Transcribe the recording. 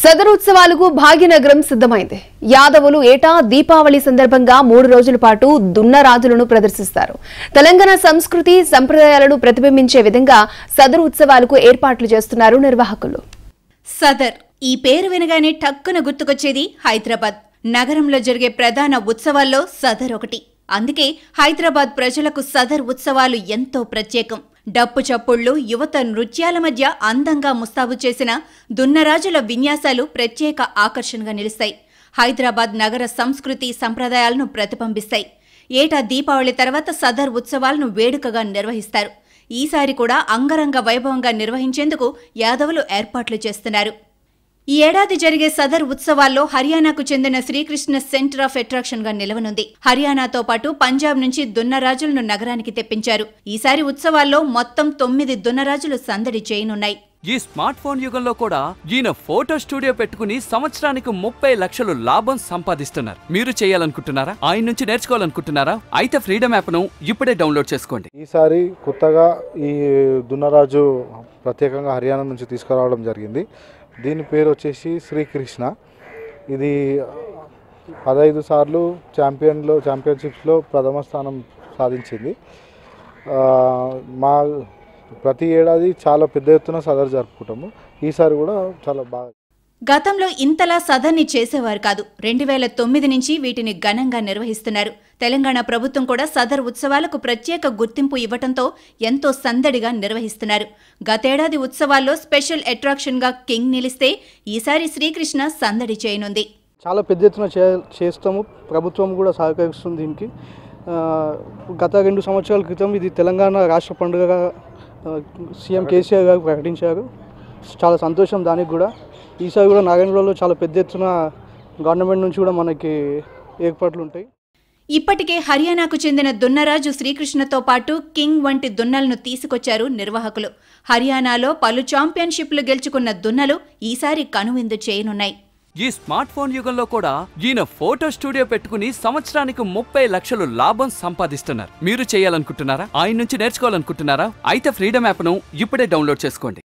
సదరోత్సవాలకు భాగ్యనగరం సిద్ధమైంది యాదవులు ఏటా దీపావళి సందర్భంగా మూడు రోజుల పాటు దున్నరాజులను ప్రదర్శిస్తారు తెలంగాణ సంస్కృతి సంప్రదాయాలను ప్రతిబింబించే విధంగా సదరు ఉత్సవాలకు ఏర్పాట్లు చేస్తున్నారు నిర్వాహకులు సదర్ ఈ పేరు వినగానే టక్కున గుర్తుకొచ్చేది హైదరాబాద్ నగరంలో జరిగే ప్రధాన ఉత్సవాల్లో సదర్ ఒకటి అందుకే హైదరాబాద్ ప్రజలకు సదర్ ఉత్సవాలు ఎంతో ప్రత్యేకం డప్పు చప్పుళ్ళు యువత నృత్యాల మధ్య అందంగా ముస్తాబు చేసిన దున్నరాజుల విన్యాసాలు ప్రత్యేక ఆకర్షణగా నిలుస్తాయి హైదరాబాద్ నగర సంస్కృతి సంప్రదాయాలను ప్రతిబింబిస్తాయి ఏటా దీపావళి తర్వాత సదర్ ఉత్సవాలను వేడుకగా నిర్వహిస్తారు ఈసారి కూడా అంగరంగ వైభవంగా నిర్వహించేందుకు యాదవులు ఏర్పాట్లు చేస్తున్నారు ఈ ఏడాది జరిగే సదర్ ఉత్సవాల్లో హర్యానాకు చెందిన శ్రీకృష్ణ సెంటర్ ఆఫ్ అట్రాక్షన్ గా నిలవనుంది హర్యానాతో పాటు పంజాబ్ నుంచి దున్నరాజులను నగరానికి తెప్పించారు ఈసారి ఉత్సవాల్లో మొత్తం తొమ్మిది దున్నరాజులు సందడి చేయనున్నాయి ఈ స్మార్ట్ ఫోన్ యుగంలో కూడా ఈయన ఫోటో స్టూడియో పెట్టుకుని సంవత్సరానికి ముప్పై లక్షలు లాభం సంపాదిస్తున్నారు మీరు చేయాలనుకుంటున్నారా ఆయన నుంచి నేర్చుకోవాలనుకుంటున్నారా అయితే ఫ్రీడమ్ యాప్ ను ఇప్పుడే డౌన్లోడ్ చేసుకోండి ఈసారి కొత్తగా ఈ దున్నరాజు ప్రత్యేకంగా హర్యానా నుంచి తీసుకురావడం జరిగింది దీని పేరు వచ్చేసి శ్రీకృష్ణ ఇది పదహైదు సార్లు ఛాంపియన్లో ఛాంపియన్షిప్స్లో ప్రథమ స్థానం సాధించింది మా ప్రతి ఏడాది చాలా పెద్ద ఎత్తున సదర్ జరుపుకుంటాము ఈసారి కూడా చాలా బాగా గతంలో ఇంతలా సదర్ని చేసేవారు కాదు రెండు వేల తొమ్మిది నుంచి వీటిని ఘనంగా నిర్వహిస్తున్నారు తెలంగాణ ప్రభుత్వం కూడా సదర్ ఉత్సవాలకు ప్రత్యేక గుర్తింపు ఇవ్వడంతో ఎంతో సందడిగా నిర్వహిస్తున్నారు గతేడాది ఉత్సవాల్లో స్పెషల్ అట్రాక్షన్గా కింగ్ నిలిస్తే ఈసారి శ్రీకృష్ణ సందడి చేయనుంది చాలా పెద్ద ఎత్తున చేస్తాము ప్రభుత్వం కూడా సహకరిస్తుంది దీనికి గత రెండు సంవత్సరాల క్రితం ఇది తెలంగాణ రాష్ట్ర పండుగగా సీఎం కేసీఆర్ గారు ప్రకటించారు చాలా సంతోషం దానికి కూడా ఈసారి కూడా నారాయణగూడలో చాలా పెద్ద ఎత్తున గవర్నమెంట్ నుంచి కూడా మనకి ఏర్పాట్లు ఉంటాయి ఇప్పటికే హర్యానాకు చెందిన దున్నరాజు శ్రీకృష్ణతో పాటు కింగ్ వంటి దున్నలను తీసుకొచ్చారు నిర్వాహకులు హర్యానాలో పలు ఛాంపియన్షిప్లు గెలుచుకున్న దున్నలు ఈసారి కనువిందు చేయనున్నాయి ఈ స్మార్ట్ ఫోన్ యుగంలో కూడా ఈయన ఫోటో స్టూడియో పెట్టుకుని సంవత్సరానికి ముప్పై లక్షలు లాభం సంపాదిస్తున్నారు మీరు చేయాలనుకుంటున్నారా ఆయన నుంచి నేర్చుకోవాలనుకుంటున్నారా అయితే ఫ్రీడమ్ యాప్ ను ఇప్పుడే డౌన్లోడ్ చేసుకోండి